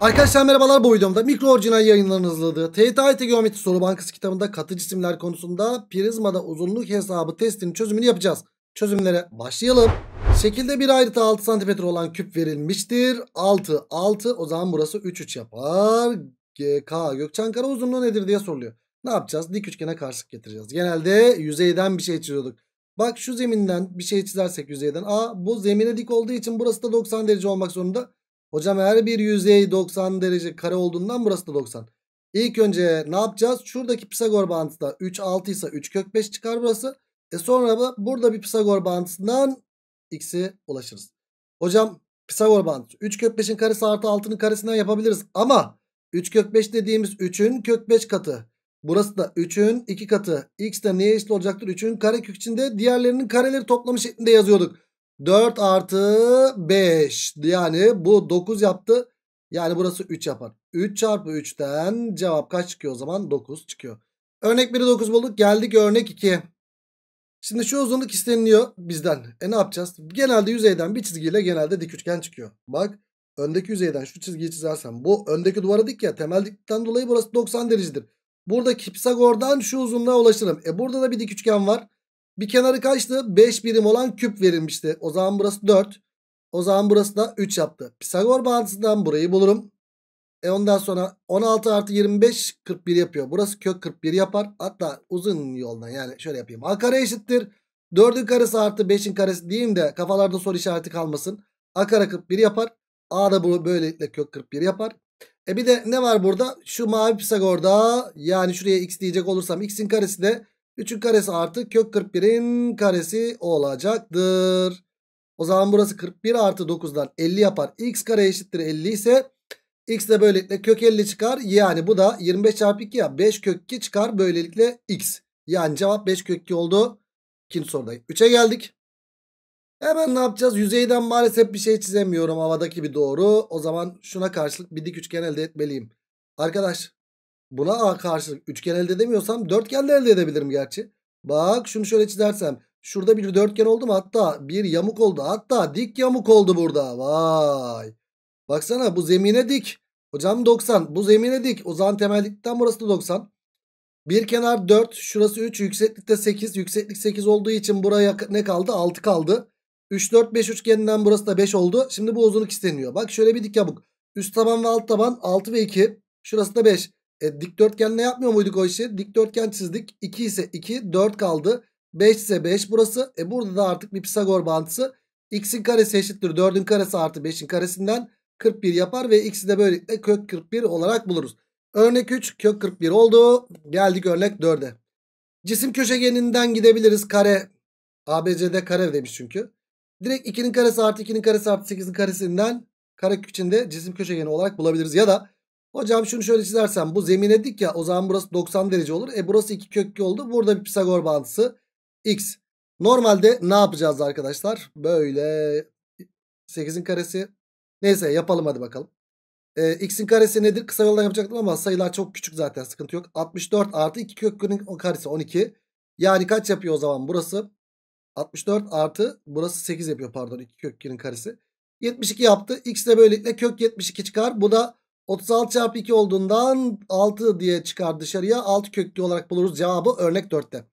Arkadaşlar merhabalar bu videomda mikro orijinal yayınlarını hızladığı TYT Geometri Soru Bankası kitabında katı cisimler konusunda prizmada uzunluk hesabı testinin çözümünü yapacağız. Çözümlere başlayalım. Şekilde bir ayrıta 6 cm olan küp verilmiştir. 6 6 o zaman burası 3 3 yapar. GK Gökçankara uzunluğu nedir diye soruluyor. Ne yapacağız? Dik üçgene karşılık getireceğiz. Genelde yüzeyden bir şey çiziyorduk. Bak şu zeminden bir şey çizersek yüzeyden. A bu zemine dik olduğu için burası da 90 derece olmak zorunda. Hocam her bir yüzey 90 derece kare olduğundan burası da 90. İlk önce ne yapacağız? Şuradaki Pisagor bağıntısı da 3 6 ise 3 kök 5 çıkar burası. E sonra da burada bir Pisagor bağıntısından x'e ulaşırız. Hocam Pisagor bağıntısı 3 kök 5'in karesi artı 6'nın karesinden yapabiliriz. Ama 3 kök 5 dediğimiz 3'ün kök 5 katı. Burası da 3'ün 2 katı. X de neye eşit olacaktır? 3'ün kare kök içinde diğerlerinin kareleri toplamı şeklinde yazıyorduk. 4 artı 5 yani bu 9 yaptı. Yani burası 3 yapar. 3 çarpı 3'ten cevap kaç çıkıyor o zaman? 9 çıkıyor. Örnek 1'i 9 bulduk. Geldik örnek 2'ye. Şimdi şu uzunluk isteniliyor bizden. E ne yapacağız? Genelde yüzeyden bir çizgiyle genelde dik üçgen çıkıyor. Bak öndeki yüzeyden şu çizgiyi çizersem bu öndeki duvara dik ya temel dikten dolayı burası 90 derecedir. Buradaki Pisagor'dan şu uzunluğa ulaşırım. E burada da bir dik üçgen var. Bir kenarı kaçtı? 5 birim olan küp verilmişti. O zaman burası 4. O zaman burası da 3 yaptı. Pisagor bağıntısından burayı bulurum. E ondan sonra 16 artı 25 41 yapıyor. Burası kök 41 yapar. Hatta uzun yoldan yani şöyle yapayım. A kare eşittir. 4'ün karesi artı 5'in karesi diyeyim de kafalarda soru işareti kalmasın. A kare 41 yapar. A da bu böylelikle kök 41 yapar. E bir de ne var burada? Şu mavi Pisagor'da yani şuraya x diyecek olursam x'in karesi de 3'ün karesi artı kök 41'in karesi olacaktır. O zaman burası 41 artı 9'dan 50 yapar. X kare eşittir 50 ise x de böylelikle kök 50 çıkar. Yani bu da 25 çarpı 2 ya 5 kök 2 çıkar. Böylelikle x. Yani cevap 5 kök 2 oldu. İkinci sorudayım. 3'e geldik. Hemen ne yapacağız? Yüzeyden maalesef bir şey çizemiyorum havadaki bir doğru. O zaman şuna karşılık bir dik üçgen elde etmeliyim. Arkadaş Buna A karşılık üçgen elde edemiyorsam dörtgen de elde edebilirim gerçi. Bak şunu şöyle çizersem. Şurada bir dörtgen oldu mu? Hatta bir yamuk oldu. Hatta dik yamuk oldu burada. Vay. Baksana bu zemine dik. Hocam 90. Bu zemine dik. O zaman temellikten burası da 90. Bir kenar 4. Şurası 3. Yükseklikte 8. Yükseklik 8 olduğu için buraya ne kaldı? 6 kaldı. 3, 4, 5 üçgeninden burası da 5 oldu. Şimdi bu uzunluk isteniyor. Bak şöyle bir dik yamuk. Üst taban ve alt taban 6 ve 2. Şurası da 5. E, dikdörtgenle yapmıyor muyduk o işi? Dikdörtgen çizdik. 2 ise 2. 4 kaldı. 5 ise 5 burası. E burada da artık bir Pisagor bağıntısı. X'in karesi eşittir. 4'ün karesi artı 5'in karesinden 41 yapar. Ve X'i de böylelikle kök 41 olarak buluruz. Örnek 3 kök 41 oldu. Geldik örnek 4'e. Cisim köşegeninden gidebiliriz. Kare. ABCD kare demiş çünkü. Direkt 2'nin karesi artı 2'nin karesi artı 8'in karesinden kare içinde cisim köşegeni olarak bulabiliriz. Ya da Hocam şunu şöyle çizersem bu zemine dik ya o zaman burası 90 derece olur. E burası 2 kökü oldu. Burada bir Pisagor bağıntısı x. Normalde ne yapacağız arkadaşlar? Böyle 8'in karesi. Neyse yapalım hadi bakalım. E, x'in karesi nedir? Kısa yoldan yapacaktım ama sayılar çok küçük zaten sıkıntı yok. 64 artı 2 kökünün karesi 12. Yani kaç yapıyor o zaman burası? 64 artı burası 8 yapıyor pardon 2 kökünün karesi. 72 yaptı. X de böylelikle kök 72 çıkar. Bu da 36 çarpı 2 olduğundan 6 diye çıkar dışarıya. 6 köklü olarak buluruz cevabı örnek 4'te.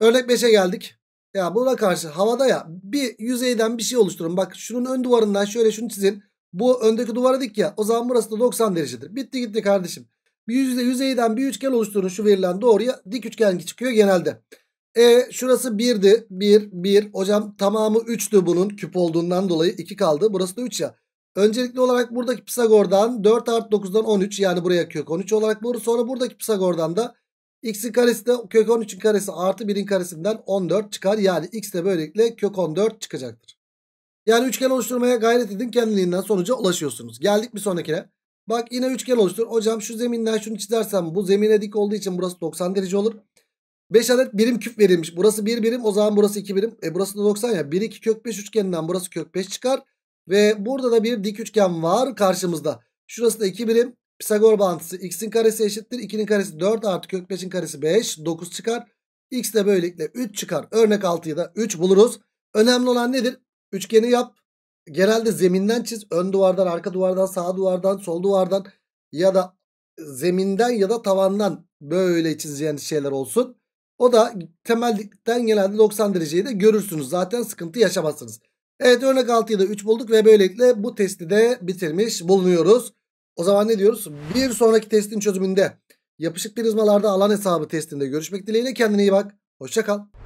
Örnek 5'e geldik. Ya buna karşı havada ya bir yüzeyden bir şey oluşturun. Bak şunun ön duvarından şöyle şunu çizin. Bu öndeki duvara dik ya. O zaman burası da 90 derecedir. Bitti gitti kardeşim. Bir yüzde, yüzeyden bir üçgen oluşturun şu verilen doğruya. Dik üçgen çıkıyor genelde. E şurası 1'di. 1, 1. Hocam tamamı 3'tü bunun küp olduğundan dolayı 2 kaldı. Burası da 3 ya. Öncelikli olarak buradaki Pisagor'dan 4 artı 9'dan 13 yani buraya kök 13 olarak buluruz. Sonra buradaki Pisagor'dan da x'in karesi de kök 13'ün karesi artı 1'in karesinden 14 çıkar. Yani x de böylelikle kök 14 çıkacaktır. Yani üçgen oluşturmaya gayret edin kendiliğinden sonuca ulaşıyorsunuz. Geldik bir sonrakine. Bak yine üçgen oluştur. Hocam şu zeminden şunu çizersem bu zemine dik olduğu için burası 90 derece olur. 5 adet birim küp verilmiş. Burası 1 bir birim o zaman burası 2 birim. E burası da 90 ya. 1 2 kök 5 üçgeninden burası kök 5 çıkar. Ve burada da bir dik üçgen var karşımızda. Şurası da 2 birim. Pisagor bağıntısı x'in karesi eşittir. 2'nin karesi 4 artı kök 5'in karesi 5. 9 çıkar. X de böylelikle 3 çıkar. Örnek 6'yı da 3 buluruz. Önemli olan nedir? Üçgeni yap. Genelde zeminden çiz. Ön duvardan, arka duvardan, sağ duvardan, sol duvardan ya da zeminden ya da tavandan böyle çizeceğiniz şeyler olsun. O da temellikten genelde 90 dereceyi de görürsünüz. Zaten sıkıntı yaşamazsınız. Evet örnek 6'yı da 3 bulduk ve böylelikle bu testi de bitirmiş bulunuyoruz. O zaman ne diyoruz? Bir sonraki testin çözümünde yapışık prizmalarda alan hesabı testinde görüşmek dileğiyle kendine iyi bak. Hoşça kal.